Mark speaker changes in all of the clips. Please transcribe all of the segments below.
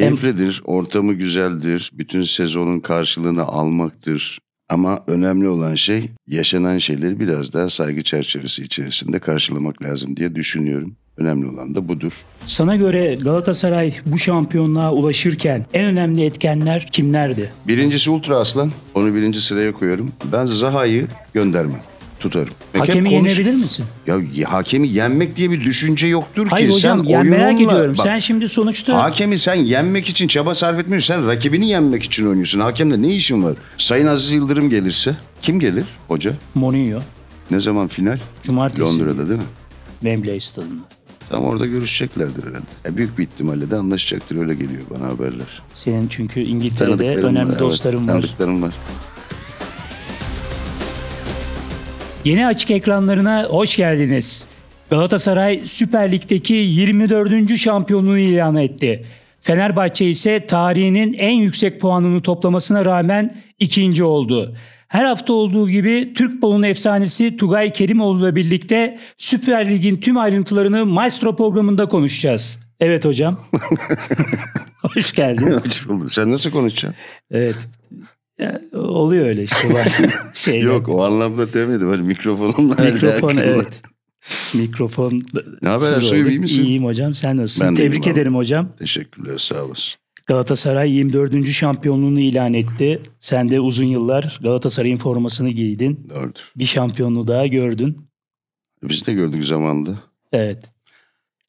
Speaker 1: Keyiflidir, ortamı güzeldir, bütün sezonun karşılığını almaktır. Ama önemli olan şey yaşanan şeyleri biraz daha saygı çerçevesi içerisinde karşılamak lazım diye düşünüyorum. Önemli olan da budur.
Speaker 2: Sana göre Galatasaray bu şampiyonluğa ulaşırken en önemli etkenler kimlerdi?
Speaker 1: Birincisi Ultra Aslan. Onu birinci sıraya koyuyorum. Ben Zaha'yı göndermem tutarım. Hakem hakemi konuş... yenebilir misin? Ya hakemi yenmek diye bir düşünce yoktur Hayır ki. Hocam, sen yani merak ediyorum. Bak, sen
Speaker 2: şimdi sonuçta...
Speaker 1: Hakemi sen yenmek için çaba sarf etmiyorsun. Sen rakibini yenmek için oynuyorsun. Hakemle ne işin var? Sayın Aziz Yıldırım gelirse kim gelir hoca? Mourinho. Ne zaman final?
Speaker 2: Cumartesi. Londra'da değil mi? Wembley Stadı'nda.
Speaker 1: Tam orada görüşeceklerdir herhalde. Ya e, büyük bir ihtimalle de anlaşacaktır öyle geliyor bana haberler.
Speaker 2: Senin çünkü İngiltere'de önemli var, dostlarım evet, var. Tanıdıklarım var. Yeni açık ekranlarına hoş geldiniz. Galatasaray Süper Lig'deki 24. şampiyonluğunu ilan etti. Fenerbahçe ise tarihinin en yüksek puanını toplamasına rağmen ikinci oldu. Her hafta olduğu gibi Türk futbolunun efsanesi Tugay Kerimoğlu ile birlikte Süper Lig'in tüm ayrıntılarını Maestro programında konuşacağız. Evet hocam. Hoş geldin. Hoş buldum. Sen nasıl konuşacaksın? Evet. Ya, oluyor öyle işte
Speaker 1: bazen şeyler. Yok o anlamda demedim. Hani mikrofonumla Mikrofon evet.
Speaker 2: Mikrofon. Ne haber Ersoy şey iyi misin? İyiyim hocam sen nasılsın? Ben Tebrik ederim abi. hocam.
Speaker 1: Teşekkürler sağ olasın.
Speaker 2: Galatasaray 24. şampiyonluğunu ilan etti. Sen de uzun yıllar Galatasaray'ın formasını giydin. Doğrudur. Bir şampiyonluğu daha gördün.
Speaker 1: Biz de gördük zamanda. Evet.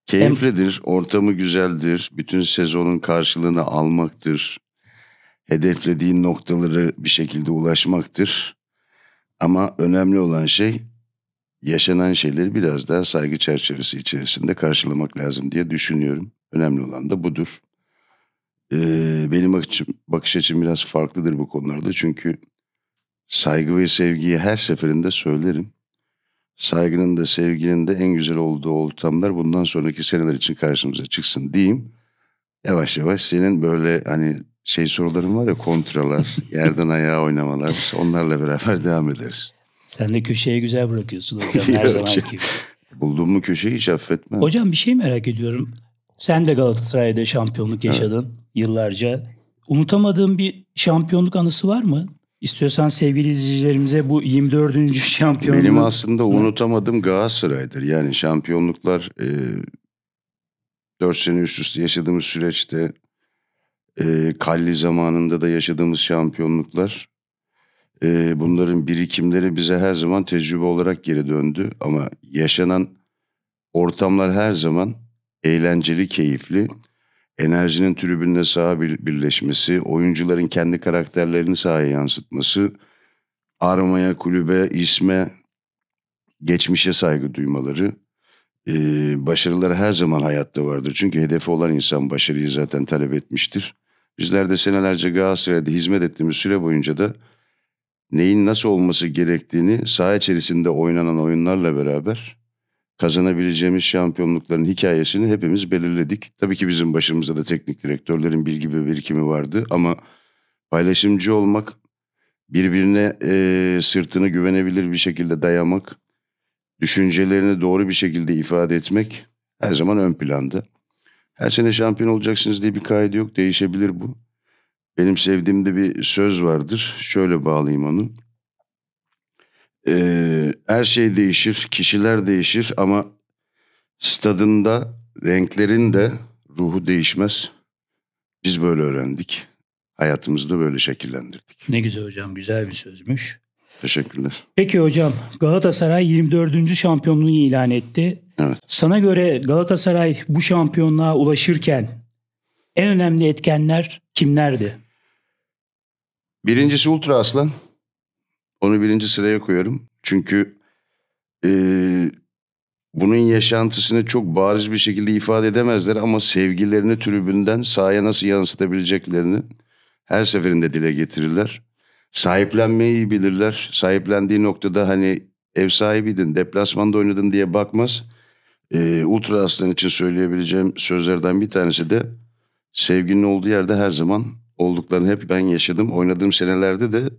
Speaker 1: Keyiflidir, ortamı güzeldir, bütün sezonun karşılığını almaktır hedeflediğin noktaları bir şekilde ulaşmaktır. Ama önemli olan şey yaşanan şeyleri biraz daha saygı çerçevesi içerisinde karşılamak lazım diye düşünüyorum. Önemli olan da budur. Ee, benim açım, bakış açım biraz farklıdır bu konularda çünkü saygı ve sevgiyi her seferinde söylerim. Saygının da sevginin de en güzel olduğu ortamlar bundan sonraki seneler için karşımıza çıksın diyeyim. Yavaş yavaş senin böyle hani şey sorularım var ya kontralar, yerden ayağa oynamalar onlarla beraber devam ederiz.
Speaker 2: Sen de köşeyi güzel bırakıyorsun hocam her zaman
Speaker 1: gibi. Buldum mu köşeyi hiç affetmem. Hocam
Speaker 2: bir şey merak ediyorum. Sen de Galatasaray'da şampiyonluk yaşadın evet. yıllarca. Unutamadığın bir şampiyonluk anısı var mı? İstiyorsan sevgili izleyicilerimize bu 24. şampiyonluk... Benim aslında sınavı...
Speaker 1: unutamadığım Galatasaray'dır. Yani şampiyonluklar e, 4 sene üst üste yaşadığımız süreçte e, Kalli zamanında da yaşadığımız şampiyonluklar e, bunların birikimleri bize her zaman tecrübe olarak geri döndü. Ama yaşanan ortamlar her zaman eğlenceli, keyifli. Enerjinin tribünle saha bir, birleşmesi, oyuncuların kendi karakterlerini sahaya yansıtması, armaya, kulübe, isme, geçmişe saygı duymaları. Ee, başarılar her zaman hayatta vardır. Çünkü hedefi olan insan başarıyı zaten talep etmiştir. Bizler de senelerce Galatasaray'da hizmet ettiğimiz süre boyunca da neyin nasıl olması gerektiğini saha içerisinde oynanan oyunlarla beraber kazanabileceğimiz şampiyonlukların hikayesini hepimiz belirledik. Tabii ki bizim başımızda da teknik direktörlerin bilgi ve birikimi vardı ama paylaşımcı olmak, birbirine e, sırtını güvenebilir bir şekilde dayamak, düşüncelerini doğru bir şekilde ifade etmek her zaman ön planda her sene şampiyon olacaksınız diye bir kaydı yok. Değişebilir bu. Benim sevdiğimde bir söz vardır. Şöyle bağlayayım onu. Ee, her şey değişir, kişiler değişir ama stadında renklerin de ruhu değişmez. Biz böyle öğrendik. Hayatımızda böyle şekillendirdik.
Speaker 2: Ne güzel hocam, güzel bir sözmüş.
Speaker 1: Teşekkürler.
Speaker 2: Peki hocam Galatasaray 24. şampiyonluğunu ilan etti. Evet. Sana göre Galatasaray bu şampiyonluğa ulaşırken en önemli etkenler kimlerdi?
Speaker 1: Birincisi Ultra Aslan. Onu birinci sıraya koyuyorum. Çünkü e, bunun yaşantısını çok bariz bir şekilde ifade edemezler ama sevgilerini tribünden sahaya nasıl yansıtabileceklerini her seferinde dile getirirler sahiplenmeyi iyi bilirler. Sahiplendiği noktada hani ev sahibiydin, deplasmanda oynadın diye bakmaz. Ee, Ultra Aslan için söyleyebileceğim sözlerden bir tanesi de sevginin olduğu yerde her zaman olduklarını hep ben yaşadım. Oynadığım senelerde de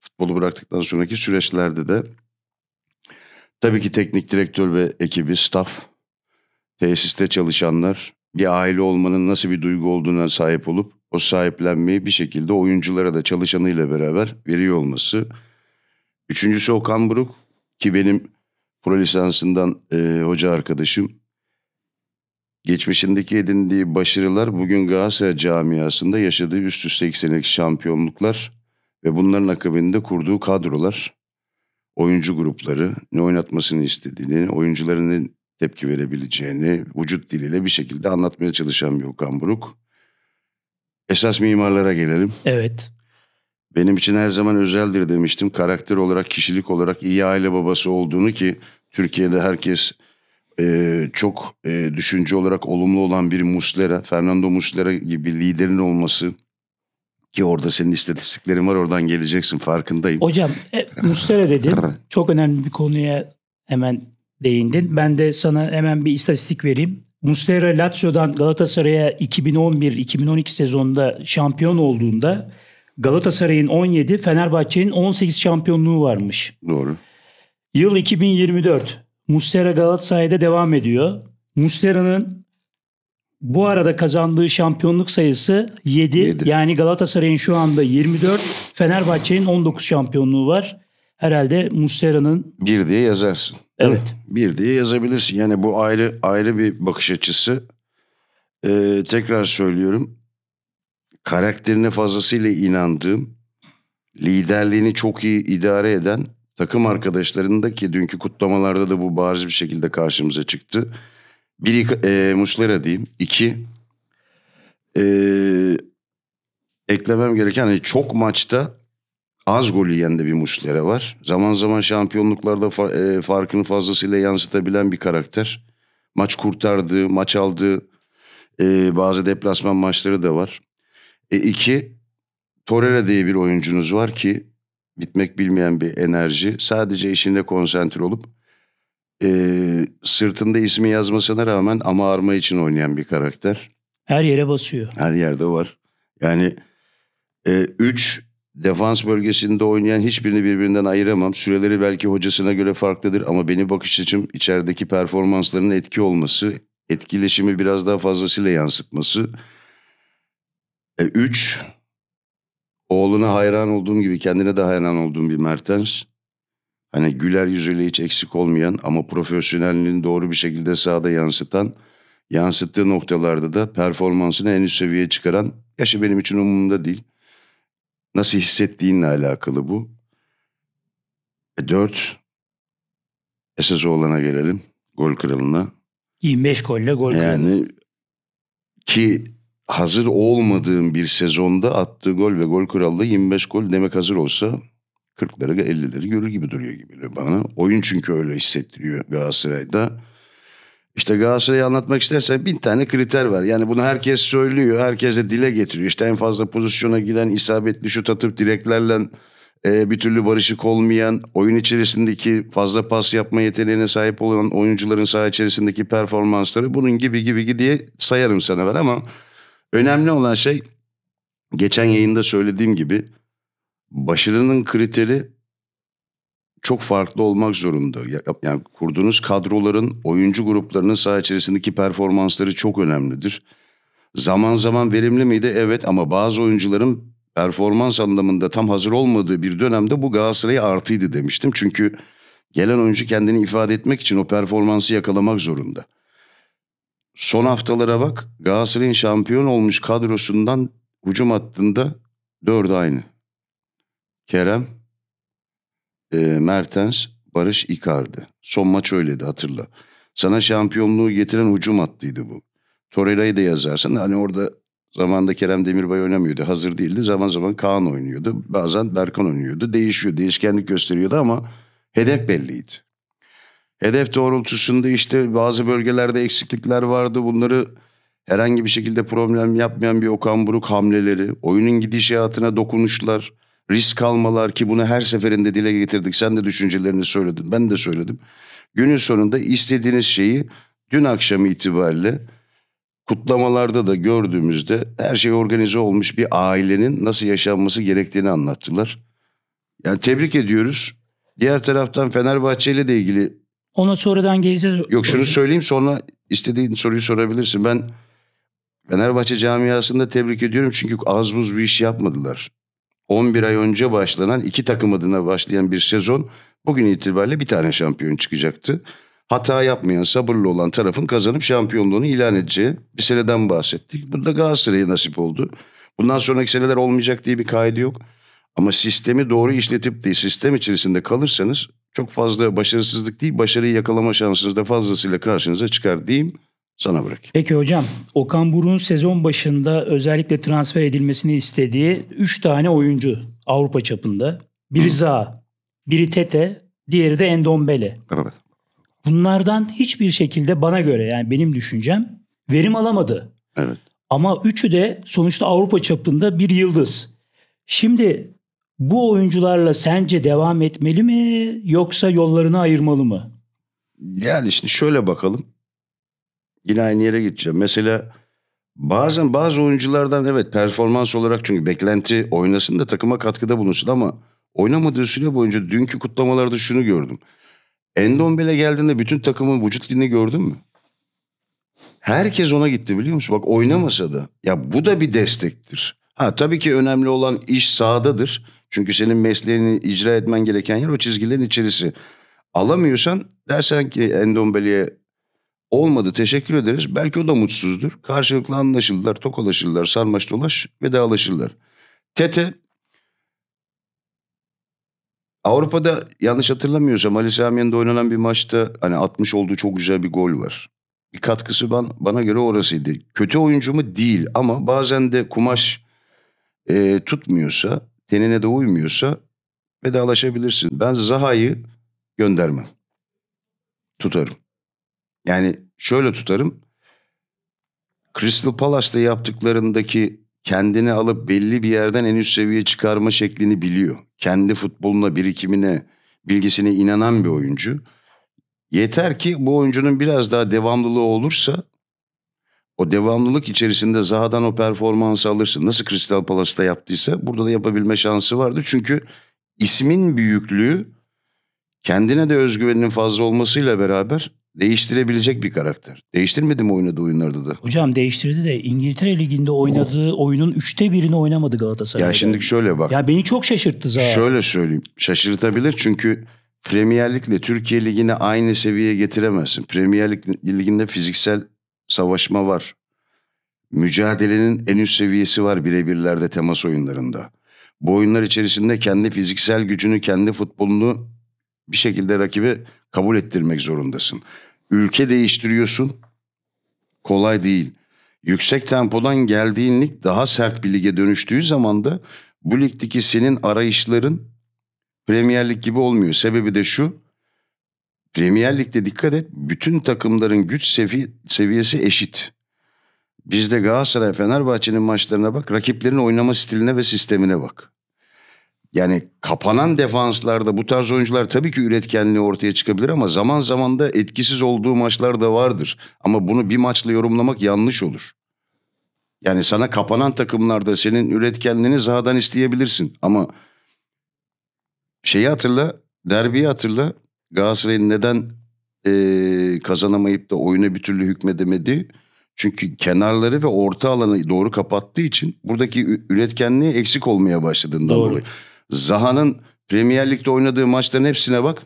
Speaker 1: futbolu bıraktıktan sonraki süreçlerde de tabii ki teknik direktör ve ekibi, staff, tesiste çalışanlar bir aile olmanın nasıl bir duygu olduğuna sahip olup o sahiplenmeyi bir şekilde oyunculara da çalışanıyla beraber veriyor olması. Üçüncüsü Okan Buruk ki benim pro lisansından e, hoca arkadaşım. Geçmişindeki edindiği başarılar bugün Galatasaray camiasında yaşadığı üst üste iki senelik şampiyonluklar ve bunların akabinde kurduğu kadrolar, oyuncu grupları, ne oynatmasını istediğini, oyuncuların tepki verebileceğini vücut diliyle bir şekilde anlatmaya çalışan bir Okan Buruk. Esas mimarlara gelelim. Evet. Benim için her zaman özeldir demiştim. Karakter olarak, kişilik olarak iyi aile babası olduğunu ki Türkiye'de herkes e, çok e, düşünce olarak olumlu olan bir Muslera, Fernando Muslera gibi liderin olması ki orada senin istatistiklerin var oradan geleceksin farkındayım. Hocam
Speaker 2: e, Muslera dedin çok önemli bir konuya hemen değindin. Ben de sana hemen bir istatistik vereyim. Muslera Lazio'dan Galatasaray'a 2011-2012 sezonunda şampiyon olduğunda Galatasaray'ın 17, Fenerbahçe'nin 18 şampiyonluğu varmış. Doğru. Yıl 2024. Muslera Galatasaray'da devam ediyor. Muslera'nın bu arada kazandığı şampiyonluk sayısı 7. 7. Yani Galatasaray'ın şu anda 24, Fenerbahçe'nin 19 şampiyonluğu var. Herhalde Muslera'nın...
Speaker 1: Bir diye yazarsın. Evet. Bir diye yazabilirsin. Yani bu ayrı ayrı bir bakış açısı. Ee, tekrar söylüyorum. Karakterine fazlasıyla inandığım, liderliğini çok iyi idare eden takım arkadaşlarının da ki dünkü kutlamalarda da bu bariz bir şekilde karşımıza çıktı. Biri e, Muslera diyeyim. İki, e, eklemem gereken hani çok maçta az golü yende bir Muslera var. Zaman zaman şampiyonluklarda fa e, farkını fazlasıyla yansıtabilen bir karakter. Maç kurtardı, maç aldı. E, bazı deplasman maçları da var. E, iki, Torreira diye bir oyuncunuz var ki bitmek bilmeyen bir enerji. Sadece işinde konsantre olup e, sırtında ismi yazmasına rağmen ama arma için oynayan bir karakter.
Speaker 2: Her yere basıyor.
Speaker 1: Her yerde var. Yani e, üç defans bölgesinde oynayan hiçbirini birbirinden ayıramam. Süreleri belki hocasına göre farklıdır ama benim bakış açım içerideki performanslarının etki olması, etkileşimi biraz daha fazlasıyla yansıtması. E, üç, oğluna hayran olduğum gibi kendine de hayran olduğum bir Mertens. Hani güler yüzüyle hiç eksik olmayan ama profesyonelliğini doğru bir şekilde sahada yansıtan, yansıttığı noktalarda da performansını en üst seviyeye çıkaran, yaşı benim için umurumda değil.'' Nasıl hissettiğinle alakalı bu. E, dört, esas olana gelelim. Gol kralına.
Speaker 2: 25 golle gol kralı.
Speaker 1: Yani ki hazır olmadığım bir sezonda attığı gol ve gol krallığı 25 gol demek hazır olsa 40'ları 50'leri görür gibi duruyor gibi bana. Oyun çünkü öyle hissettiriyor Galatasaray'da. İşte Galatasaray'ı anlatmak istersen bin tane kriter var. Yani bunu herkes söylüyor, herkes de dile getiriyor. İşte en fazla pozisyona giren, isabetli şut atıp direklerle e, bir türlü barışık olmayan, oyun içerisindeki fazla pas yapma yeteneğine sahip olan oyuncuların saha içerisindeki performansları bunun gibi gibi diye sayarım sana var ama önemli olan şey geçen yayında söylediğim gibi başarının kriteri çok farklı olmak zorunda. Yani kurduğunuz kadroların, oyuncu gruplarının saha içerisindeki performansları çok önemlidir. Zaman zaman verimli miydi? Evet ama bazı oyuncuların performans anlamında tam hazır olmadığı bir dönemde bu Galatasaray'a artıydı demiştim. Çünkü gelen oyuncu kendini ifade etmek için o performansı yakalamak zorunda. Son haftalara bak Galatasaray'ın şampiyon olmuş kadrosundan hücum hattında dördü aynı. Kerem, e, Mertens, Barış Icardi. Son maç öyleydi hatırla. Sana şampiyonluğu getiren hücum hattıydı bu. Torreira'yı da yazarsan hani orada zamanda Kerem Demirbay oynamıyordu. Hazır değildi. Zaman zaman Kaan oynuyordu. Bazen Berkan oynuyordu. Değişiyor. Değişkenlik gösteriyordu ama hedef belliydi. Hedef doğrultusunda işte bazı bölgelerde eksiklikler vardı. Bunları herhangi bir şekilde problem yapmayan bir Okan Buruk hamleleri, oyunun gidişatına dokunuşlar, risk almalar ki bunu her seferinde dile getirdik. Sen de düşüncelerini söyledin, ben de söyledim. Günün sonunda istediğiniz şeyi dün akşam itibariyle kutlamalarda da gördüğümüzde her şey organize olmuş bir ailenin nasıl yaşanması gerektiğini anlattılar. Yani tebrik ediyoruz. Diğer taraftan Fenerbahçe ile de ilgili... Ona sonradan geleceğiz. Yok şunu söyleyeyim sonra istediğin soruyu sorabilirsin. Ben Fenerbahçe camiasında tebrik ediyorum çünkü az buz bir iş yapmadılar. 11 ay önce başlanan iki takım adına başlayan bir sezon bugün itibariyle bir tane şampiyon çıkacaktı. Hata yapmayan sabırlı olan tarafın kazanıp şampiyonluğunu ilan edeceği bir seneden bahsettik. Burada da Galatasaray'a nasip oldu. Bundan sonraki seneler olmayacak diye bir kaydı yok. Ama sistemi doğru işletip değil sistem içerisinde kalırsanız çok fazla başarısızlık değil başarıyı yakalama şansınız da fazlasıyla karşınıza çıkar diyeyim sana bırak.
Speaker 2: Peki hocam, Okan Buruk'un sezon başında özellikle transfer edilmesini istediği 3 tane oyuncu Avrupa çapında. Biri Zaha, biri Tete, diğeri de Endombele. Evet. Bunlardan hiçbir şekilde bana göre yani benim düşüncem verim alamadı. Evet. Ama üçü de sonuçta Avrupa çapında bir yıldız. Şimdi bu oyuncularla sence devam etmeli mi yoksa yollarını ayırmalı mı?
Speaker 1: Yani işte şöyle bakalım. Yine aynı yere gideceğim. Mesela bazen bazı oyunculardan evet performans olarak çünkü beklenti oynasın da takıma katkıda bulunsun ama oynamadığı süre boyunca dünkü kutlamalarda şunu gördüm. Endombele geldiğinde bütün takımın vücut dilini gördün mü? Herkes ona gitti biliyor musun? Bak oynamasa da. Ya bu da bir destektir. Ha tabii ki önemli olan iş sahadadır. Çünkü senin mesleğini icra etmen gereken yer o çizgilerin içerisi. Alamıyorsan dersen ki Endombele'ye Olmadı teşekkür ederiz. Belki o da mutsuzdur. Karşılıklı anlaşıldılar, tokalaşırlar, sarmaş dolaş vedalaşırlar. Tete Avrupa'da yanlış hatırlamıyorsam Ali Samiyen'de oynanan bir maçta hani atmış olduğu çok güzel bir gol var. Bir katkısı ben, bana göre orasıydı. Kötü oyuncu mu? Değil ama bazen de kumaş e, tutmuyorsa, tenine de uymuyorsa vedalaşabilirsin. Ben Zaha'yı göndermem. Tutarım. Yani şöyle tutarım. Crystal Palace'da yaptıklarındaki kendini alıp belli bir yerden en üst seviyeye çıkarma şeklini biliyor. Kendi futboluna, birikimine, bilgisine inanan bir oyuncu. Yeter ki bu oyuncunun biraz daha devamlılığı olursa o devamlılık içerisinde Zaha'dan o performansı alırsın. Nasıl Crystal Palace'da yaptıysa burada da yapabilme şansı vardı. Çünkü ismin büyüklüğü kendine de özgüveninin fazla olmasıyla beraber değiştirebilecek bir karakter. Değiştirmedi mi oynadığı oyunlarda da?
Speaker 2: Hocam değiştirdi de İngiltere Ligi'nde oynadığı oh. oyunun üçte birini oynamadı Galatasaray. Ya şimdi şöyle bak. Ya beni çok şaşırttı zaten.
Speaker 1: Şöyle söyleyeyim. Şaşırtabilir çünkü Premier Lig'le Türkiye Ligi'ne aynı seviyeye getiremezsin. Premier Ligi'nde fiziksel savaşma var. Mücadelenin en üst seviyesi var birebirlerde temas oyunlarında. Bu oyunlar içerisinde kendi fiziksel gücünü, kendi futbolunu bir şekilde rakibi kabul ettirmek zorundasın. Ülke değiştiriyorsun. Kolay değil. Yüksek tempodan geldiğin lig daha sert bir lige dönüştüğü zaman da bu ligdeki senin arayışların Premier Lig gibi olmuyor. Sebebi de şu. Premier Lig'de dikkat et bütün takımların güç sevi seviyesi eşit. Bizde Galatasaray Fenerbahçe'nin maçlarına bak, rakiplerin oynama stiline ve sistemine bak. Yani kapanan defanslarda bu tarz oyuncular tabii ki üretkenliği ortaya çıkabilir ama zaman zaman da etkisiz olduğu maçlar da vardır. Ama bunu bir maçla yorumlamak yanlış olur. Yani sana kapanan takımlarda senin üretkenliğini zahadan isteyebilirsin ama şeyi hatırla, derbiyi hatırla. Galatasaray'ın neden ee, kazanamayıp da oyuna bir türlü hükmedemediği çünkü kenarları ve orta alanı doğru kapattığı için buradaki üretkenliği eksik olmaya başladığından doğru. dolayı. Zaha'nın Premier Lig'de oynadığı maçların hepsine bak.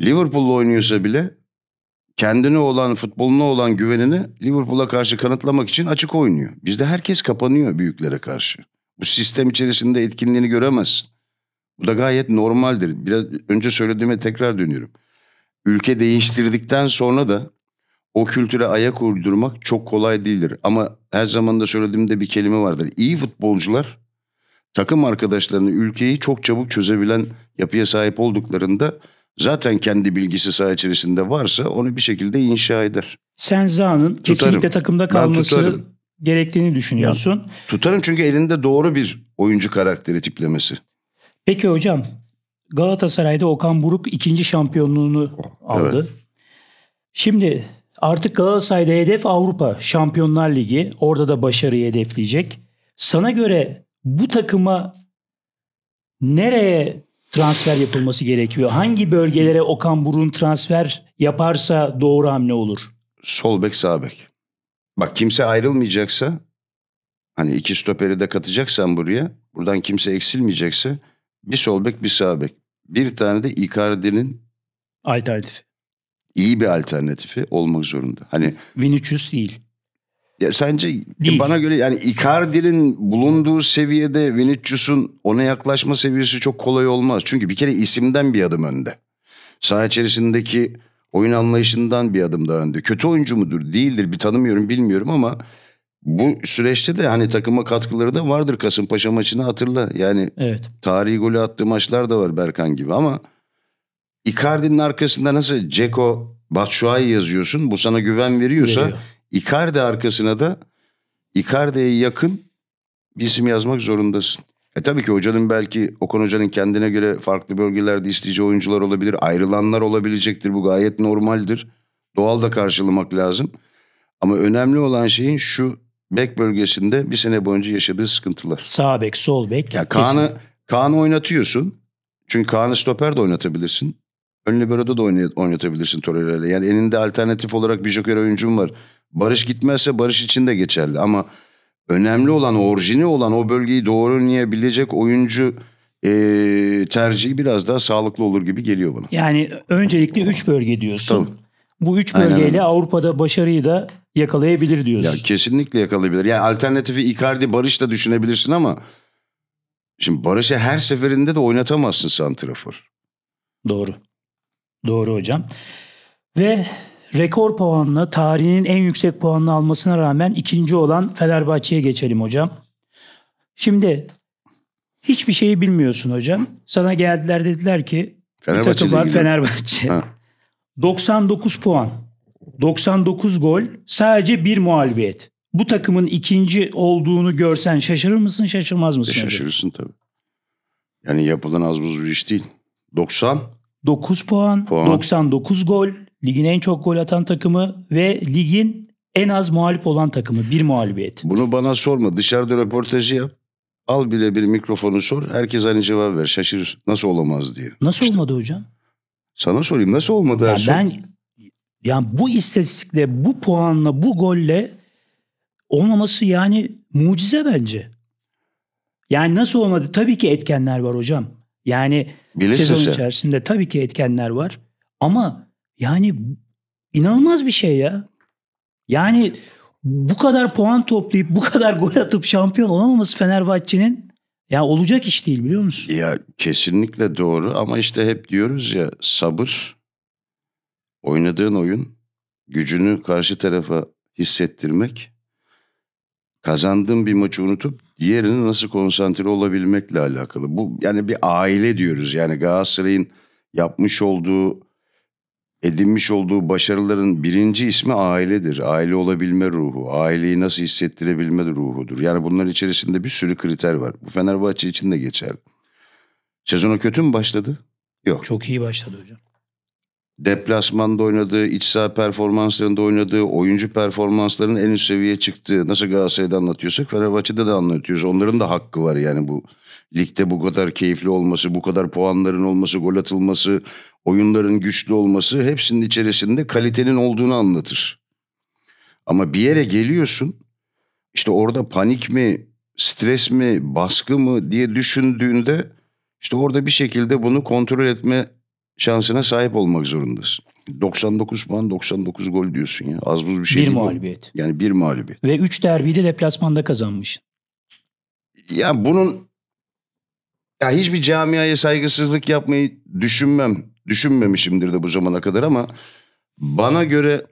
Speaker 1: Liverpool'la oynuyorsa bile kendine olan, futboluna olan güvenini Liverpool'a karşı kanıtlamak için açık oynuyor. Bizde herkes kapanıyor büyüklere karşı. Bu sistem içerisinde etkinliğini göremezsin. Bu da gayet normaldir. Biraz önce söylediğime tekrar dönüyorum. Ülke değiştirdikten sonra da o kültüre ayak uydurmak çok kolay değildir. Ama her zaman da söylediğimde bir kelime vardır. İyi futbolcular takım arkadaşlarını ülkeyi çok çabuk çözebilen yapıya sahip olduklarında zaten kendi bilgisi saha içerisinde varsa onu bir şekilde inşa eder.
Speaker 2: Sen Zaha'nın kesinlikle takımda kalması gerektiğini
Speaker 1: düşünüyorsun. Ya, tutarım çünkü elinde doğru bir oyuncu karakteri tiplemesi.
Speaker 2: Peki hocam Galatasaray'da Okan Buruk ikinci şampiyonluğunu oh, aldı. Evet. Şimdi artık Galatasaray'da hedef Avrupa Şampiyonlar Ligi. Orada da başarıyı hedefleyecek. Sana göre bu takıma nereye transfer yapılması gerekiyor? Hangi bölgelere Okan Burun transfer yaparsa doğru hamle
Speaker 1: olur? Sol bek sağ bek. Bak kimse ayrılmayacaksa hani iki stoperi de katacaksan buraya buradan kimse eksilmeyecekse bir sol bek bir sağ bek. Bir tane de Icardi'nin alternatifi. İyi bir alternatifi olmak zorunda. Hani Vinicius değil. Ya sence Değil. bana göre yani Icardi'nin bulunduğu seviyede Vinicius'un ona yaklaşma seviyesi çok kolay olmaz. Çünkü bir kere isimden bir adım önde. Saha içerisindeki oyun anlayışından bir adım daha önde. Kötü oyuncu mudur? Değildir. Bir tanımıyorum, bilmiyorum ama bu süreçte de hani takıma katkıları da vardır. Kasımpaşa maçını hatırla. Yani evet. tarihi golü attığı maçlar da var Berkan gibi ama Icardi'nin arkasında nasıl Ceko Batshuayi yazıyorsun. Bu sana güven veriyorsa Veriyor. Icardi arkasına da Icardi'ye yakın bir isim yazmak zorundasın. E tabii ki hocanın belki Okan Hoca'nın kendine göre farklı bölgelerde isteyeceği oyuncular olabilir. Ayrılanlar olabilecektir. Bu gayet normaldir. Doğal da karşılamak lazım. Ama önemli olan şeyin şu bek bölgesinde bir sene boyunca yaşadığı sıkıntılar.
Speaker 2: Sağ bek, sol bek. Ya Kaan'ı
Speaker 1: Kaan'ı oynatıyorsun. Çünkü Kaan'ı stoper de oynatabilirsin. Ön libero'da da oynatabilirsin Torreira'yla. Yani elinde alternatif olarak bir joker oyuncum var. Barış gitmezse barış için de geçerli ama önemli olan orijini olan o bölgeyi doğru oynayabilecek oyuncu e, tercihi biraz daha sağlıklı olur gibi geliyor bana. Yani
Speaker 2: öncelikle 3 bölge diyorsun. Tabii. Bu üç bölgeyle Aynen. Avrupa'da başarıyı da yakalayabilir diyorsun. Ya
Speaker 1: kesinlikle yakalayabilir. Yani alternatifi Icardi Barış da düşünebilirsin ama şimdi Barış'ı her seferinde de oynatamazsın santrafor. Doğru. Doğru hocam.
Speaker 2: Ve rekor puanla tarihinin en yüksek puanını almasına rağmen ikinci olan Fenerbahçe'ye geçelim hocam. Şimdi hiçbir şeyi bilmiyorsun hocam. Sana geldiler dediler ki Fenerbahçe var Fenerbahçe. Ha. 99 puan. 99 gol sadece bir muhalibiyet. Bu takımın ikinci olduğunu görsen şaşırır mısın şaşırmaz mısın? E
Speaker 1: şaşırırsın tabii. Yani yapılan az buz bir iş değil. 90
Speaker 2: 9 puan, puan, 99 gol, ligin en çok gol atan takımı ve ligin en az muhalif olan takımı. Bir muhalifiyet.
Speaker 1: Bunu bana sorma. Dışarıda röportajı yap. Al bile bir mikrofonu sor. Herkes aynı cevap ver. Şaşırır. Nasıl olamaz
Speaker 2: diye. Nasıl işte. olmadı hocam?
Speaker 1: Sana sorayım. Nasıl olmadı ya Ersoy? Şey? Ben
Speaker 2: yani bu istatistikle, bu puanla, bu golle olmaması yani mucize bence. Yani nasıl olmadı? Tabii ki etkenler var hocam. Yani Bilirsin sezon sen. içerisinde tabii ki etkenler var. Ama yani inanılmaz bir şey ya. Yani bu kadar puan toplayıp bu kadar gol atıp şampiyon olamaması Fenerbahçe'nin ya olacak iş değil biliyor
Speaker 1: musun? Ya kesinlikle doğru ama işte hep diyoruz ya sabır oynadığın oyun gücünü karşı tarafa hissettirmek kazandığın bir maçı unutup diğerini nasıl konsantre olabilmekle alakalı. Bu yani bir aile diyoruz. Yani Galatasaray'ın yapmış olduğu edinmiş olduğu başarıların birinci ismi ailedir. Aile olabilme ruhu, aileyi nasıl hissettirebilme ruhudur. Yani bunların içerisinde bir sürü kriter var. Bu Fenerbahçe için de geçerli. Sezona kötü mü başladı? Yok.
Speaker 2: Çok iyi başladı hocam
Speaker 1: deplasmanda oynadığı, iç saha performanslarında oynadığı, oyuncu performanslarının en üst seviyeye çıktığı, nasıl Galatasaray'da anlatıyorsak Fenerbahçe'de de anlatıyoruz. Onların da hakkı var yani bu ligde bu kadar keyifli olması, bu kadar puanların olması, gol atılması, oyunların güçlü olması hepsinin içerisinde kalitenin olduğunu anlatır. Ama bir yere geliyorsun, işte orada panik mi, stres mi, baskı mı diye düşündüğünde işte orada bir şekilde bunu kontrol etme şansına sahip olmak zorundasın. 99 puan 99 gol diyorsun ya. Az buz bir şey bir değil. Bir mağlubiyet. Bu. Yani bir mağlubiyet.
Speaker 2: Ve 3 derbiyi de deplasmanda kazanmış.
Speaker 1: Ya bunun ya hiçbir camiaya saygısızlık yapmayı düşünmem. Düşünmemişimdir de bu zamana kadar ama bana göre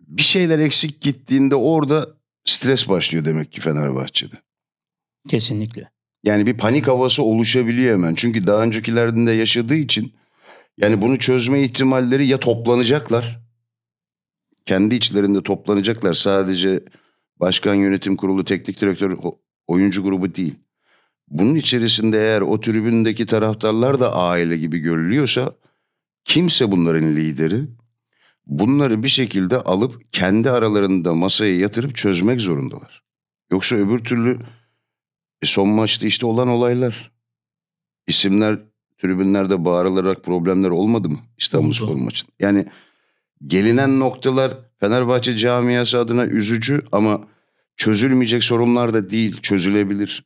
Speaker 1: bir şeyler eksik gittiğinde orada stres başlıyor demek ki Fenerbahçe'de.
Speaker 2: Kesinlikle.
Speaker 1: Yani bir panik havası oluşabiliyor hemen. Çünkü daha öncekilerinde yaşadığı için yani bunu çözme ihtimalleri ya toplanacaklar. Kendi içlerinde toplanacaklar. Sadece başkan yönetim kurulu, teknik direktör, oyuncu grubu değil. Bunun içerisinde eğer o tribündeki taraftarlar da aile gibi görülüyorsa kimse bunların lideri bunları bir şekilde alıp kendi aralarında masaya yatırıp çözmek zorundalar. Yoksa öbür türlü e son maçta işte olan olaylar. İsimler tribünlerde bağırılarak problemler olmadı mı İstanbul Spor maçında? Yani gelinen noktalar Fenerbahçe camiası adına üzücü ama çözülmeyecek sorunlar da değil, çözülebilir.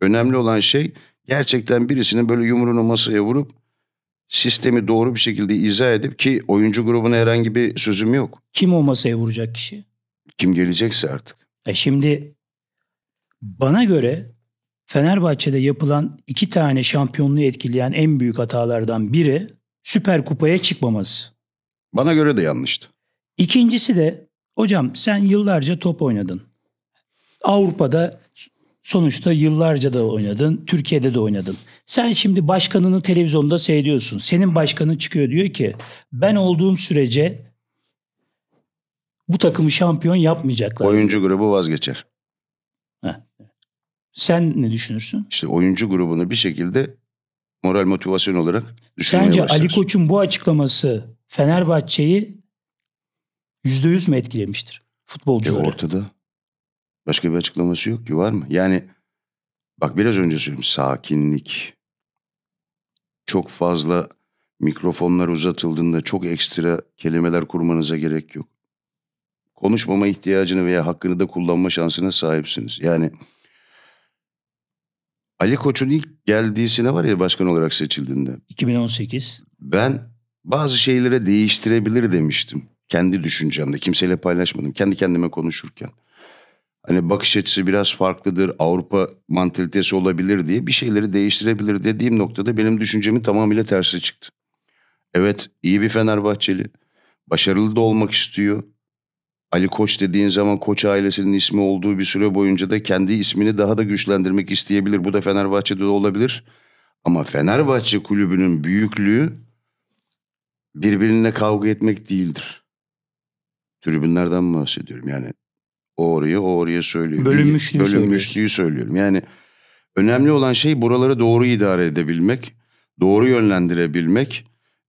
Speaker 1: Önemli olan şey gerçekten birisinin böyle yumruğunu masaya vurup sistemi doğru bir şekilde izah edip ki oyuncu grubuna herhangi bir sözüm yok.
Speaker 2: Kim o masaya vuracak kişi?
Speaker 1: Kim gelecekse artık.
Speaker 2: E şimdi bana göre Fenerbahçe'de yapılan iki tane şampiyonluğu etkileyen en büyük hatalardan biri Süper Kupa'ya çıkmaması.
Speaker 1: Bana göre de yanlıştı.
Speaker 2: İkincisi de hocam sen yıllarca top oynadın. Avrupa'da sonuçta yıllarca da oynadın, Türkiye'de de oynadın. Sen şimdi başkanını televizyonda seyrediyorsun. Senin başkanın çıkıyor diyor ki ben olduğum sürece bu takımı şampiyon yapmayacaklar.
Speaker 1: Oyuncu grubu vazgeçer. Heh.
Speaker 2: Sen ne düşünürsün?
Speaker 1: İşte oyuncu grubunu bir şekilde moral motivasyon olarak düşünmeye Sence başlar. Ali
Speaker 2: Koç'un bu açıklaması Fenerbahçe'yi yüzde yüz mü etkilemiştir futbolcuları? E
Speaker 1: ortada. Başka bir açıklaması yok ki var mı? Yani bak biraz önce söyledim sakinlik. Çok fazla mikrofonlar uzatıldığında çok ekstra kelimeler kurmanıza gerek yok. Konuşmama ihtiyacını veya hakkını da kullanma şansına sahipsiniz. Yani Ali Koç'un ilk geldiği sene var ya başkan olarak seçildiğinde.
Speaker 2: 2018.
Speaker 1: Ben bazı şeylere değiştirebilir demiştim. Kendi düşüncemde. Kimseyle paylaşmadım. Kendi kendime konuşurken. Hani bakış açısı biraz farklıdır. Avrupa mantalitesi olabilir diye bir şeyleri değiştirebilir dediğim noktada benim düşüncemin tamamıyla tersi çıktı. Evet iyi bir Fenerbahçeli. Başarılı da olmak istiyor. Ali Koç dediğin zaman Koç ailesinin ismi olduğu bir süre boyunca da kendi ismini daha da güçlendirmek isteyebilir. Bu da Fenerbahçe'de de olabilir. Ama Fenerbahçe kulübünün büyüklüğü birbirine kavga etmek değildir. Tribünlerden bahsediyorum yani. O oraya o oraya söylüyor. Bölünmüşlüğü, Bölünmüşlüğü söylüyorum. Yani önemli olan şey buraları doğru idare edebilmek, doğru yönlendirebilmek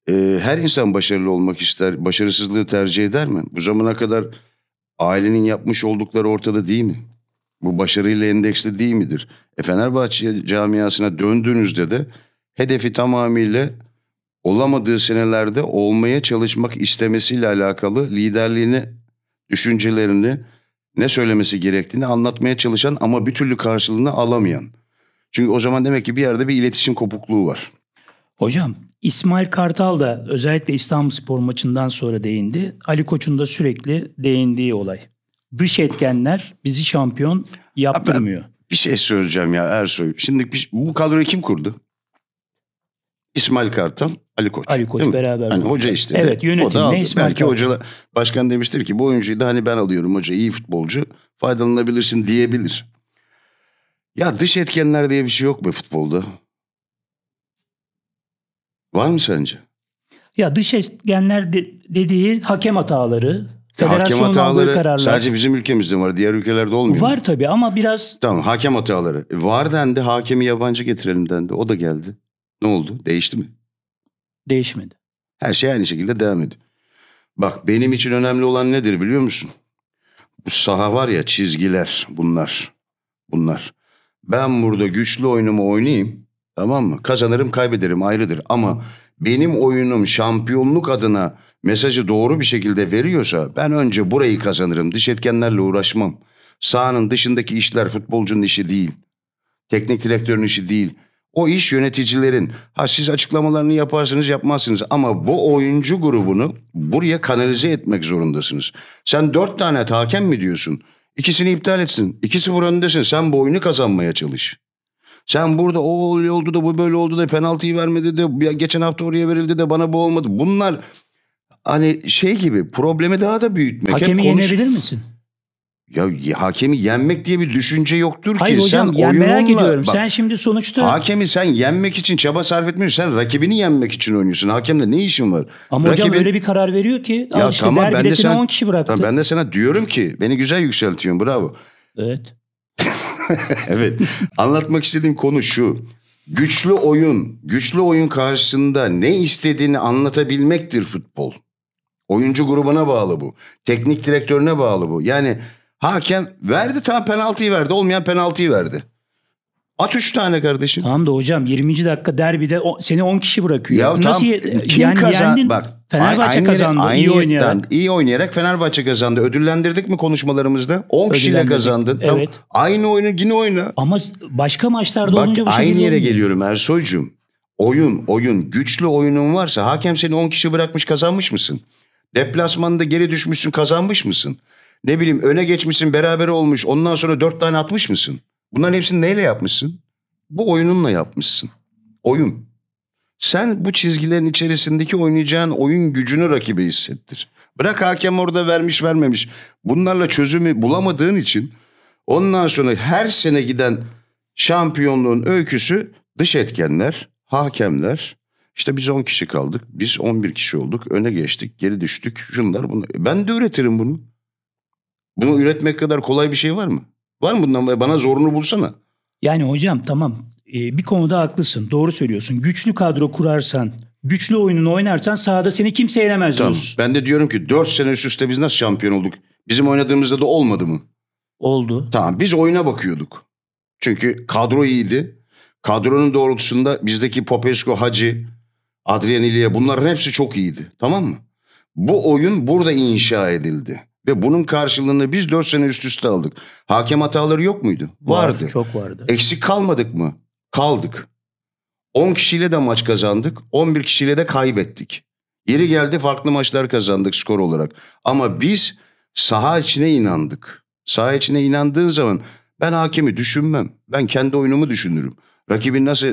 Speaker 1: ee, her insan başarılı olmak ister. Başarısızlığı tercih eder mi? Bu zamana kadar ailenin yapmış oldukları ortada değil mi? Bu başarıyla endeksli değil midir? E Fenerbahçe camiasına döndüğünüzde de hedefi tamamıyla olamadığı senelerde olmaya çalışmak istemesiyle alakalı liderliğini, düşüncelerini, ne söylemesi gerektiğini anlatmaya çalışan ama bir türlü karşılığını alamayan. Çünkü o zaman demek ki bir yerde bir iletişim kopukluğu var.
Speaker 2: Hocam İsmail Kartal da özellikle İstanbul Spor maçından sonra değindi. Ali Koç'un da sürekli değindiği olay. Dış etkenler bizi şampiyon
Speaker 1: yaptırmıyor. Abi, bir şey söyleyeceğim ya Ersoy. Şimdi bir, bu kadroyu kim kurdu? İsmail Kartal, Ali Koç. Ali Koç beraber. Hani hoca istedi. Evet yönetim o İsmail Belki hoca başkan demiştir ki bu oyuncuyu da hani ben alıyorum hoca iyi futbolcu faydalanabilirsin diyebilir. Ya dış etkenler diye bir şey yok mu futbolda? Var mı sence?
Speaker 2: Ya dış etkenler de, dediği hakem hataları, Federasyonun hakem hataları sadece
Speaker 1: bizim ülkemizde var. Diğer ülkelerde olmuyor. Var tabi ama biraz... Tamam hakem hataları. E, var dendi hakemi yabancı getirelim dendi. O da geldi. Ne oldu? Değişti mi? Değişmedi. Her şey aynı şekilde devam ediyor. Bak benim için önemli olan nedir biliyor musun? Bu saha var ya çizgiler bunlar. Bunlar. Ben burada güçlü oyunumu oynayayım. Tamam mı? Kazanırım kaybederim ayrıdır ama benim oyunum şampiyonluk adına mesajı doğru bir şekilde veriyorsa ben önce burayı kazanırım. Dış etkenlerle uğraşmam. Sahanın dışındaki işler futbolcunun işi değil. Teknik direktörün işi değil. O iş yöneticilerin. Ha siz açıklamalarını yaparsınız yapmazsınız ama bu oyuncu grubunu buraya kanalize etmek zorundasınız. Sen dört tane hakem mi diyorsun? İkisini iptal etsin. 2-0 desin. Sen bu oyunu kazanmaya çalış. Sen burada o oldu da bu böyle oldu da penaltıyı vermedi de geçen hafta oraya verildi de bana bu olmadı. Bunlar hani şey gibi problemi daha da büyütmek. Hakemi konuş... yenebilir misin? Ya hakemi yenmek diye bir düşünce yoktur Hayır ki. Hocam, sen oyununla, merak Bak, sen şimdi sonuçta... Hakemi sen yenmek için çaba sarf etmiyorsun. Sen rakibini yenmek için oynuyorsun. Hakemde ne işin var? Ama Rakibin... hocam öyle
Speaker 2: bir karar veriyor ki. Ya işte tamam, ben de sana, 10
Speaker 1: kişi bıraktı. Tamam, ben de sana diyorum ki beni güzel yükseltiyorsun bravo. Evet. evet. Anlatmak istediğim konu şu. Güçlü oyun, güçlü oyun karşısında ne istediğini anlatabilmektir futbol. Oyuncu grubuna bağlı bu. Teknik direktörüne bağlı bu. Yani hakem verdi tam penaltıyı verdi. Olmayan penaltıyı verdi.
Speaker 2: At 3 tane kardeşim. Tamam da hocam 20. dakika derbide o, seni 10 kişi bırakıyor. Ya Nasıl tam, kim yani kazan yendin? bak Fenerbahçe aynı, kazandı aynı iyi oynayarak. Yetten,
Speaker 1: iyi oynayarak Fenerbahçe kazandı. Ödüllendirdik mi konuşmalarımızda? 10 kişiyle kazandın Tam evet. Aynı oyunu yine oyna. Ama başka maçlarda bak, olunca bu aynı yere olmuyor. geliyorum Ersoy'cum. Oyun, oyun, güçlü oyunun varsa hakem seni 10 kişi bırakmış kazanmış mısın? Deplasmanda geri düşmüşsün kazanmış mısın? Ne bileyim öne geçmişsin beraber olmuş ondan sonra 4 tane atmış mısın? Bunların hepsini neyle yapmışsın? Bu oyununla yapmışsın. Oyun. Sen bu çizgilerin içerisindeki oynayacağın oyun gücünü rakibe hissettir. Bırak hakem orada vermiş vermemiş. Bunlarla çözümü bulamadığın için ondan sonra her sene giden şampiyonluğun öyküsü dış etkenler, hakemler. İşte biz 10 kişi kaldık, biz 11 kişi olduk, öne geçtik, geri düştük. Şunlar bunlar. Ben de üretirim bunu. Bunu üretmek kadar kolay bir şey var mı? Var mı bundan? Bana zorunu bulsana.
Speaker 2: Yani hocam tamam ee, bir konuda haklısın. Doğru söylüyorsun. Güçlü kadro kurarsan, güçlü oyununu oynarsan sahada seni kimse yenemez. Tamam. Diyorsun.
Speaker 1: Ben de diyorum ki 4 sene üst üste biz nasıl şampiyon olduk? Bizim oynadığımızda da olmadı mı? Oldu. Tamam biz oyuna bakıyorduk. Çünkü kadro iyiydi. Kadronun doğrultusunda bizdeki Popesco, Hacı, Adrian İlya bunların hepsi çok iyiydi. Tamam mı? Bu oyun burada inşa edildi. Ve bunun karşılığını biz 4 sene üst üste aldık. Hakem hataları yok muydu? Vardı. Var, çok vardı. Eksik kalmadık mı? Kaldık. 10 kişiyle de maç kazandık. 11 kişiyle de kaybettik. Yeri geldi farklı maçlar kazandık skor olarak. Ama biz saha içine inandık. Saha içine inandığın zaman ben hakemi düşünmem. Ben kendi oyunumu düşünürüm. Rakibi nasıl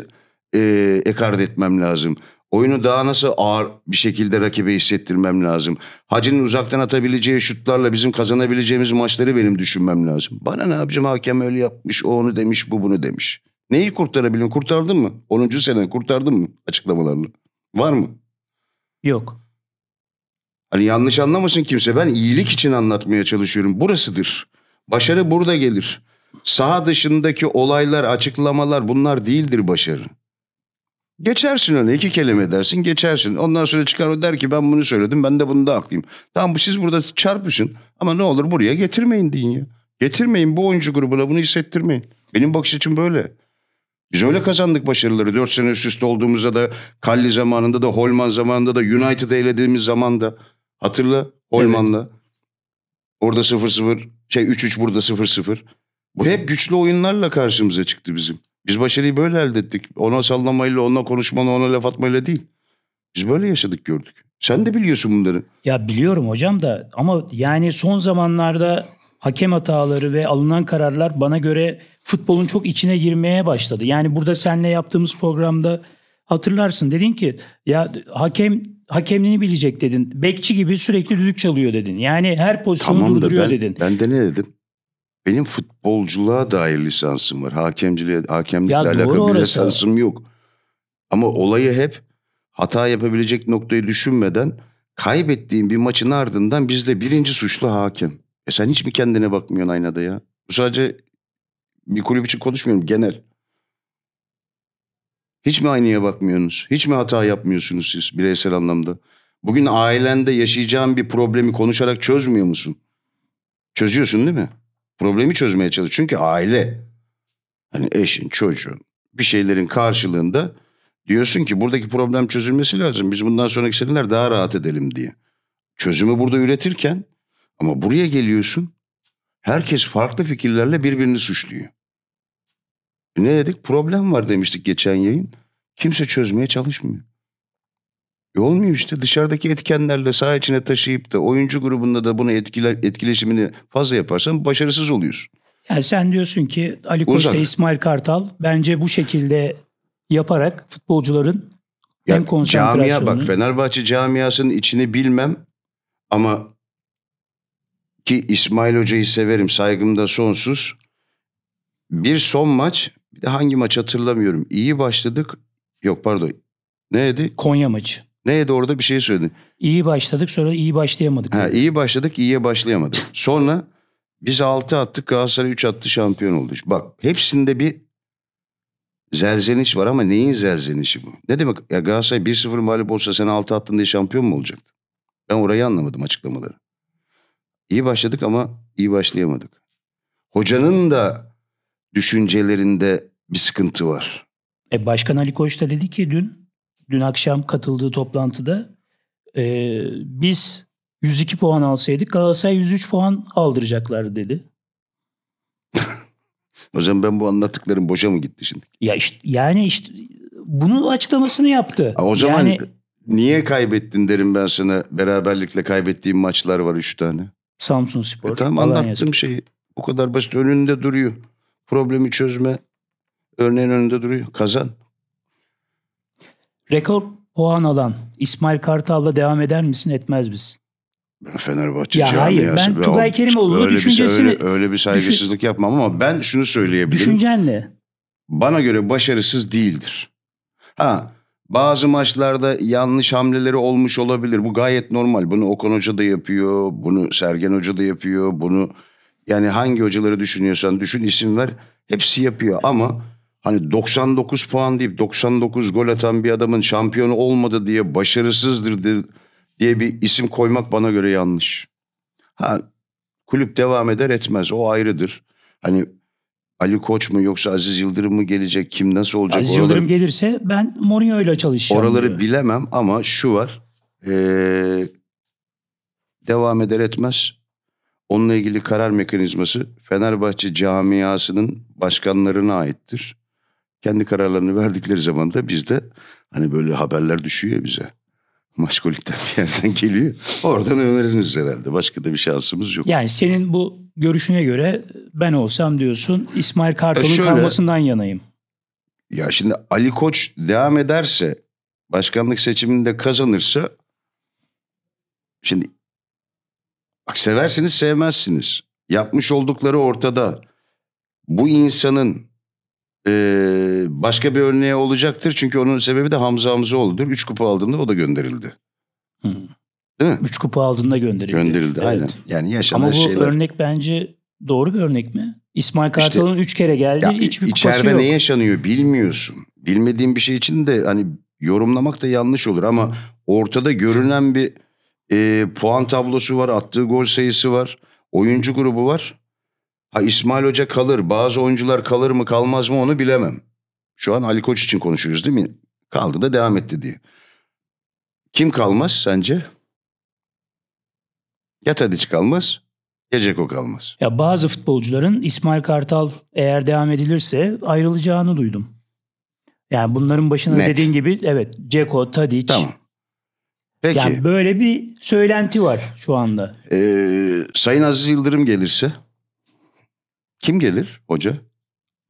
Speaker 1: e, ekart etmem lazım? Oyunu daha nasıl ağır bir şekilde rakibe hissettirmem lazım. Hacı'nın uzaktan atabileceği şutlarla bizim kazanabileceğimiz maçları benim düşünmem lazım. Bana ne yapacağım hakem öyle yapmış, o onu demiş, bu bunu demiş. Neyi kurtarabilirim? Kurtardın mı? 10. sene kurtardın mı açıklamalarını? Var mı? Yok. Hani yanlış anlamasın kimse. Ben iyilik için anlatmaya çalışıyorum. Burasıdır. Başarı burada gelir. Saha dışındaki olaylar, açıklamalar bunlar değildir başarı. Geçersin öyle iki kelime dersin geçersin. Ondan sonra çıkar o der ki ben bunu söyledim ben de bunu da haklıyım. Tamam bu siz burada çarpışın ama ne olur buraya getirmeyin deyin ya. Getirmeyin bu oyuncu grubuna bunu hissettirmeyin. Benim bakış açım böyle. Biz öyle kazandık başarıları. Dört sene üst üste olduğumuzda da Kalli zamanında da Holman zamanında da United United'ı zaman da Hatırla Holman'la. Evet. Orada 0-0 şey 3-3 burada 0-0. Bu hep güçlü oyunlarla karşımıza çıktı bizim. Biz başarıyı böyle elde ettik. Ona sallamayla, ona konuşmanla, ona laf atmayla değil. Biz böyle yaşadık gördük. Sen de biliyorsun bunları.
Speaker 2: Ya biliyorum hocam da ama yani son zamanlarda hakem hataları ve alınan kararlar bana göre futbolun çok içine girmeye başladı. Yani burada seninle yaptığımız programda hatırlarsın dedin ki ya hakem hakemliğini bilecek dedin. Bekçi gibi sürekli düdük çalıyor dedin. Yani her pozisyonu Tamamdır, durduruyor ben,
Speaker 1: dedin. Ben de ne dedim? Benim futbolculuğa dair lisansım var. Hakemciliğe, hakemlikle ya alakalı bir lisansım orası. yok. Ama olayı hep hata yapabilecek noktayı düşünmeden kaybettiğim bir maçın ardından bizde birinci suçlu hakem. E sen hiç mi kendine bakmıyorsun aynada ya? Bu sadece bir kulüp için konuşmuyorum genel. Hiç mi aynaya bakmıyorsunuz? Hiç mi hata yapmıyorsunuz siz bireysel anlamda? Bugün ailende yaşayacağın bir problemi konuşarak çözmüyor musun? Çözüyorsun değil mi? Problemi çözmeye çalış. Çünkü aile hani eşin, çocuğun bir şeylerin karşılığında diyorsun ki buradaki problem çözülmesi lazım. Biz bundan sonraki seneler daha rahat edelim diye. Çözümü burada üretirken ama buraya geliyorsun herkes farklı fikirlerle birbirini suçluyor. E ne dedik? Problem var demiştik geçen yayın. Kimse çözmeye çalışmıyor. E olmuyor işte dışarıdaki etkenlerle sağ içine taşıyıp da oyuncu grubunda da bunu etkiler, etkileşimini fazla yaparsan başarısız oluyorsun.
Speaker 2: Yani sen diyorsun ki Ali Koç Koç'ta İsmail Kartal bence bu şekilde yaparak futbolcuların ya, hem konsantrasyonunu... Camia bak
Speaker 1: Fenerbahçe camiasının içini bilmem ama ki İsmail Hoca'yı severim saygım da sonsuz. Bir son maç bir de hangi maç hatırlamıyorum. iyi başladık. Yok pardon. Neydi? Konya maçı. Neye doğru da bir şey söyledin.
Speaker 2: İyi başladık sonra iyi başlayamadık.
Speaker 1: Ha, iyi başladık iyiye başlayamadık. Sonra biz 6 attık Galatasaray 3 attı şampiyon oldu. Bak hepsinde bir zelzeniş var ama neyin zelzenişi bu? Ne demek ya Galatasaray 1-0 mağlup olsa sen 6 attın diye şampiyon mu olacaktı? Ben orayı anlamadım açıklamaları. İyi başladık ama iyi başlayamadık. Hocanın da düşüncelerinde bir sıkıntı var.
Speaker 2: E Başkan Ali Koç da dedi ki dün dün akşam katıldığı toplantıda e, biz 102 puan alsaydık Galatasaray 103 puan aldıracaklar dedi.
Speaker 1: O zaman ben bu anlattıklarım boşa mı gitti şimdi? Ya işte
Speaker 2: yani işte bunun açıklamasını yaptı. Ha, o zaman yani,
Speaker 1: niye kaybettin derim ben sana. Beraberlikle kaybettiğim maçlar var 3 tane. Samsun Spor. E tamam anlattığım şeyi. O kadar basit önünde duruyor. Problemi çözme örneğin önünde duruyor. Kazan. Rekor
Speaker 2: puan alan İsmail Kartal'la devam eder misin etmez misin?
Speaker 1: Ben Fenerbahçe
Speaker 2: ya Hayır ben Tugay Kerimoğlu'nun şey- düşüncesini... Bir, öyle,
Speaker 1: öyle bir saygısızlık düşün, yapmam ama ben şunu söyleyebilirim. Düşüncen ne? Bana göre başarısız değildir. Ha bazı maçlarda yanlış hamleleri olmuş olabilir. Bu gayet normal. Bunu Okan Hoca da yapıyor. Bunu Sergen Hoca da yapıyor. Bunu yani hangi hocaları düşünüyorsan düşün isim ver. Hepsi yapıyor ama hani 99 puan deyip 99 gol atan bir adamın şampiyonu olmadı diye başarısızdır diye bir isim koymak bana göre yanlış. Ha kulüp devam eder etmez o ayrıdır. Hani Ali Koç mu yoksa Aziz Yıldırım mı gelecek kim nasıl olacak? Aziz oraları, Yıldırım
Speaker 2: gelirse ben Mourinho ile çalışacağım. Oraları
Speaker 1: diyor. bilemem ama şu var. Ee, devam eder etmez Onunla ilgili karar mekanizması Fenerbahçe camiasının başkanlarına aittir. Kendi kararlarını verdikleri zaman da biz de hani böyle haberler düşüyor bize. Maskolik'ten bir yerden geliyor. Oradan öneriniz herhalde. Başka da bir şansımız yok. Yani
Speaker 2: senin bu görüşüne göre ben olsam diyorsun İsmail Kartal'ın e kalmasından yanayım.
Speaker 1: Ya şimdi Ali Koç devam ederse başkanlık seçiminde kazanırsa şimdi bak seversiniz sevmezsiniz. Yapmış oldukları ortada. Bu insanın ee, başka bir örneği olacaktır. Çünkü onun sebebi de Hamza Hamzaoğlu'dur. Üç kupa aldığında o da gönderildi.
Speaker 2: Hmm. Değil mi? Üç kupa aldığında gönderildi.
Speaker 1: Gönderildi evet. aynen. Yani yaşanan Ama bu şeyler... örnek
Speaker 2: bence doğru bir örnek mi? İsmail Kartal'ın işte, üç kere geldi. Ya, hiçbir içeride yok. ne
Speaker 1: yaşanıyor bilmiyorsun. Bilmediğin bir şey için de hani yorumlamak da yanlış olur ama hmm. ortada görünen bir e, puan tablosu var, attığı gol sayısı var, oyuncu grubu var. Ha İsmail Hoca kalır, bazı oyuncular kalır mı kalmaz mı onu bilemem. Şu an Ali Koç için konuşuyoruz değil mi? Kaldı da devam etti diye. Kim kalmaz sence? Ya Tadiç kalmaz ya Ceko kalmaz.
Speaker 2: Ya bazı futbolcuların İsmail Kartal eğer devam edilirse ayrılacağını duydum. Yani bunların başına Net. dediğin gibi evet Ceko, Tadiç. Tamam. Peki. Yani böyle bir söylenti var şu anda.
Speaker 1: Ee, Sayın Aziz Yıldırım gelirse kim gelir hoca?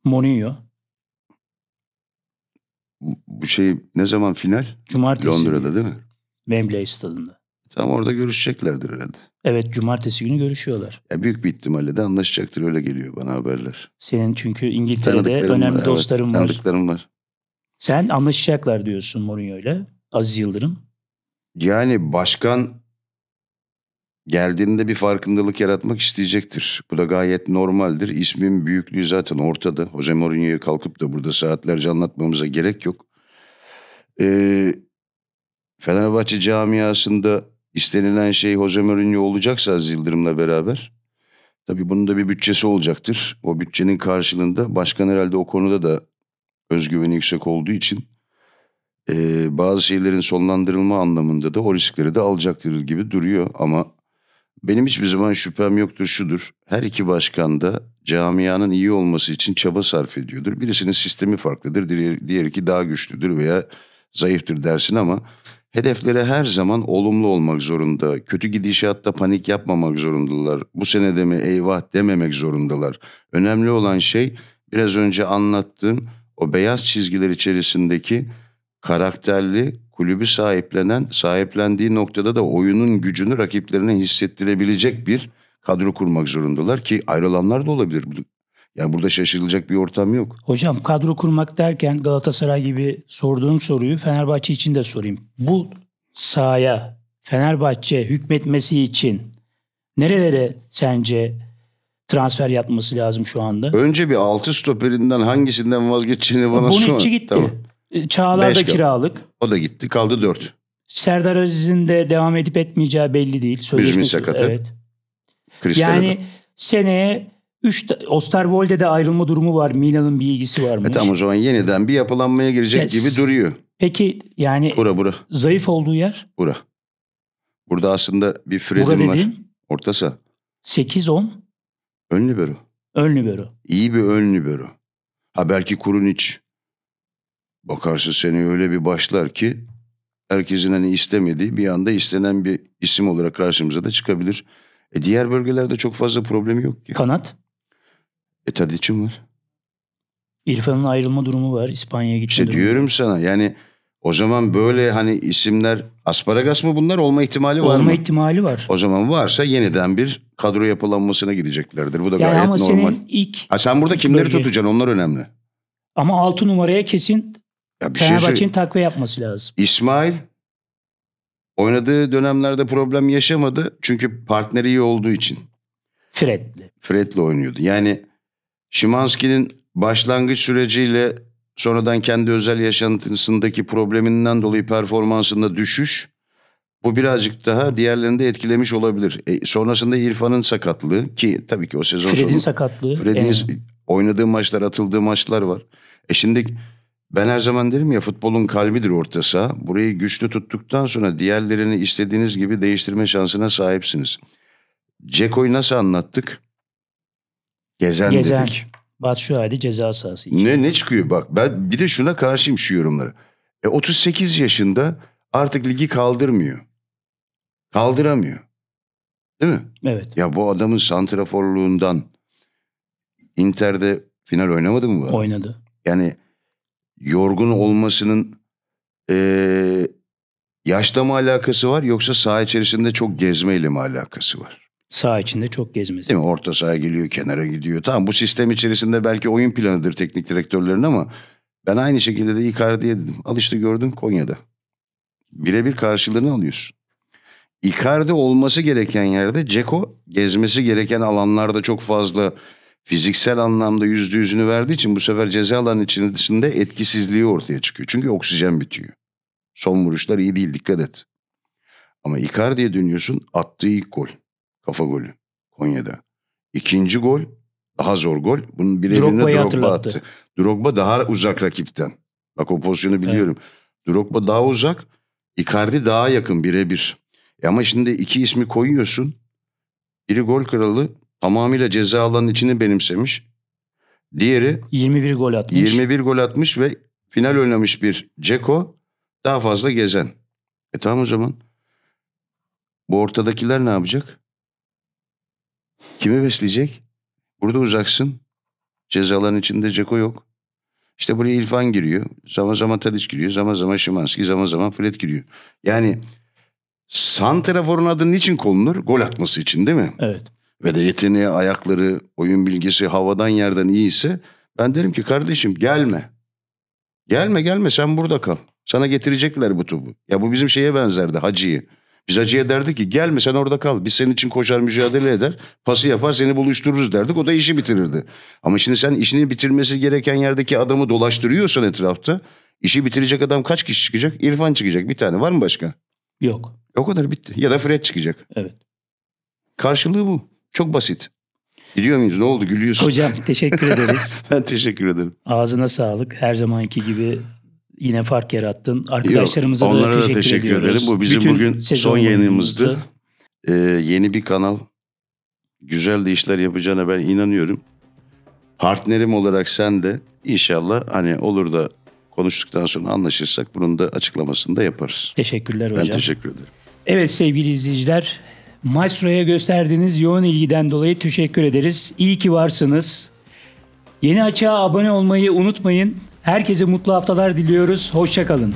Speaker 1: Mourinho. Bu şey ne zaman final? Cumartesi. Londra'da değil mi?
Speaker 2: Wembley stadında.
Speaker 1: Tam orada görüşeceklerdir herhalde.
Speaker 2: Evet cumartesi günü görüşüyorlar.
Speaker 1: Ya e, büyük bir ihtimalle de anlaşacaktır öyle geliyor bana haberler.
Speaker 2: Senin çünkü İngiltere'de önemli var, dostlarım evet, var.
Speaker 1: Tanıdıklarım var.
Speaker 2: Sen anlaşacaklar diyorsun Mourinho ile
Speaker 1: Aziz Yıldırım. Yani başkan geldiğinde bir farkındalık yaratmak isteyecektir. Bu da gayet normaldir. İsmin büyüklüğü zaten ortada. Jose Mourinho'yu kalkıp da burada saatlerce anlatmamıza gerek yok. Ee, Fenerbahçe camiasında istenilen şey Jose Mourinho olacaksa az Yıldırım'la beraber tabii bunun da bir bütçesi olacaktır. O bütçenin karşılığında başkan herhalde o konuda da özgüveni yüksek olduğu için e, bazı şeylerin sonlandırılma anlamında da o riskleri de alacaktır gibi duruyor ama benim hiçbir zaman şüphem yoktur şudur. Her iki başkan da camianın iyi olması için çaba sarf ediyordur. Birisinin sistemi farklıdır, diğer, diğer iki daha güçlüdür veya zayıftır dersin ama hedeflere her zaman olumlu olmak zorunda. Kötü gidişatta panik yapmamak zorundalar. Bu senede mi eyvah dememek zorundalar. Önemli olan şey biraz önce anlattığım o beyaz çizgiler içerisindeki karakterli kulübü sahiplenen, sahiplendiği noktada da oyunun gücünü rakiplerine hissettirebilecek bir kadro kurmak zorundalar ki ayrılanlar da olabilir. Yani burada şaşırılacak bir ortam yok.
Speaker 2: Hocam kadro kurmak derken Galatasaray gibi sorduğum soruyu Fenerbahçe için de sorayım. Bu sahaya Fenerbahçe hükmetmesi için nerelere sence transfer yapması lazım şu anda?
Speaker 1: Önce bir altı stoperinden hangisinden vazgeçeceğini bana sor. Bonucci gitti. Tamam.
Speaker 2: E, Çağlar da Beş kal-
Speaker 1: kiralık. O da gitti. Kaldı 4.
Speaker 2: Serdar Aziz'in de devam edip etmeyeceği belli değil. Sözleşmesi- sakatı. Evet. Yani seneye 3 Osterwolde de ayrılma durumu var. Milan'ın bir ilgisi varmış. E tamam o
Speaker 1: zaman yeniden bir yapılanmaya girecek Yes. gibi duruyor.
Speaker 2: Peki yani Bura bura zayıf olduğu yer?
Speaker 1: bura. Burada aslında bir Bura Fred'in var. dediğin Orta saha.
Speaker 2: 8-10 Ön libero. ön libero.
Speaker 1: İyi bir ön libero. Ha belki Kurun Kurunic. Bakarsın seni öyle bir başlar ki herkesin hani istemediği bir anda istenen bir isim olarak karşımıza da çıkabilir. E diğer bölgelerde çok fazla problemi yok ki. Kanat? E Tadic'im var.
Speaker 2: İrfan'ın ayrılma durumu var. İspanya'ya gitme işte durumu diyorum
Speaker 1: sana yani o zaman böyle hani isimler asparagas mı bunlar olma ihtimali olma var mı? Olma
Speaker 2: ihtimali var.
Speaker 1: O zaman varsa yeniden bir kadro yapılanmasına gideceklerdir. Bu da yani gayet ama normal. Senin ilk ha, sen burada kimleri bölge. tutacaksın onlar önemli.
Speaker 2: Ama 6 numaraya kesin
Speaker 1: ya bir şey Fenerbahçe'nin söyle-
Speaker 2: takviye yapması lazım.
Speaker 1: İsmail oynadığı dönemlerde problem yaşamadı. Çünkü partneri iyi olduğu için. Fred'di. Fred'le oynuyordu. Yani Şimanski'nin başlangıç süreciyle sonradan kendi özel yaşantısındaki probleminden dolayı performansında düşüş bu birazcık daha diğerlerini de etkilemiş olabilir. E, sonrasında İrfan'ın sakatlığı ki tabii ki o sezon Fred'in sonu
Speaker 2: sakatlığı. Fred'in Yani.
Speaker 1: oynadığı maçlar, atıldığı maçlar var. E şimdi ben her zaman derim ya futbolun kalbidir orta saha. Burayı güçlü tuttuktan sonra diğerlerini istediğiniz gibi değiştirme şansına sahipsiniz. Ceko'yu nasıl anlattık? Gezen, Gezen. dedik.
Speaker 2: Batshuayi ceza sahası
Speaker 1: için. Ne ne çıkıyor bak ben bir de şuna karşıyım şu yorumlara. E 38 yaşında artık ligi kaldırmıyor. Kaldıramıyor. Değil mi? Evet. Ya bu adamın santraforluğundan Inter'de final oynamadı mı bu adam? Oynadı. Yani yorgun olmasının e, yaşla mı alakası var yoksa saha içerisinde çok gezmeyle mi alakası var?
Speaker 2: Saha içinde çok gezmesi.
Speaker 1: Değil mi? Orta saha geliyor, kenara gidiyor. Tamam bu sistem içerisinde belki oyun planıdır teknik direktörlerin ama ben aynı şekilde de Icardi'ye dedim. Al işte gördün Konya'da. Birebir karşılığını alıyorsun. Icardi olması gereken yerde Ceko gezmesi gereken alanlarda çok fazla fiziksel anlamda yüzde yüzünü verdiği için bu sefer ceza alanı içerisinde etkisizliği ortaya çıkıyor. Çünkü oksijen bitiyor. Son vuruşlar iyi değil dikkat et. Ama Icardi'ye dönüyorsun attığı ilk gol. Kafa golü Konya'da. İkinci gol daha zor gol. Bunun birebirine Drogba, Drogba attı. Drogba daha uzak rakipten. Bak o pozisyonu biliyorum. Evet. Drogba daha uzak. Icardi daha yakın birebir. E ama şimdi iki ismi koyuyorsun. Biri gol kralı, tamamıyla ceza alanın içini benimsemiş. Diğeri 21 gol atmış. 21 gol atmış ve final oynamış bir Ceko daha fazla gezen. E tamam o zaman. Bu ortadakiler ne yapacak? Kimi besleyecek? Burada uzaksın. Cezaların içinde Ceko yok. İşte buraya İlfan giriyor. Zaman zaman Tadiç giriyor. Zaman zaman Şimanski. Zaman zaman Fred giriyor. Yani Santrafor'un adı niçin konulur? Gol atması için değil mi? Evet ve de yeteneği, ayakları, oyun bilgisi havadan yerden iyi ise ben derim ki kardeşim gelme. Gelme gelme sen burada kal. Sana getirecekler bu tubu. Ya bu bizim şeye benzerdi hacıyı. Biz hacıya derdi ki gelme sen orada kal. Biz senin için koşar mücadele eder. Pası yapar seni buluştururuz derdik. O da işi bitirirdi. Ama şimdi sen işini bitirmesi gereken yerdeki adamı dolaştırıyorsan etrafta. işi bitirecek adam kaç kişi çıkacak? İrfan çıkacak. Bir tane var mı başka? Yok. O kadar bitti. Ya da Fred çıkacak. Evet. Karşılığı bu. Çok basit. Gidiyor muyuz? Ne oldu? Gülüyorsun. Hocam teşekkür ederiz. ben teşekkür ederim.
Speaker 2: Ağzına sağlık. Her zamanki gibi yine fark yarattın. Arkadaşlarımıza Yok, da teşekkür, da teşekkür ediyoruz. ederim. Bu bizim Bütün bugün son yayınımızdı.
Speaker 1: Ee, yeni bir kanal. Güzel de işler yapacağına ben inanıyorum. Partnerim olarak sen de inşallah hani olur da konuştuktan sonra anlaşırsak bunun da açıklamasını da yaparız.
Speaker 2: Teşekkürler hocam. Ben teşekkür ederim. Evet sevgili izleyiciler Maestro'ya gösterdiğiniz yoğun ilgiden dolayı teşekkür ederiz. İyi ki varsınız. Yeni açığa abone olmayı unutmayın. Herkese mutlu haftalar diliyoruz. Hoşçakalın.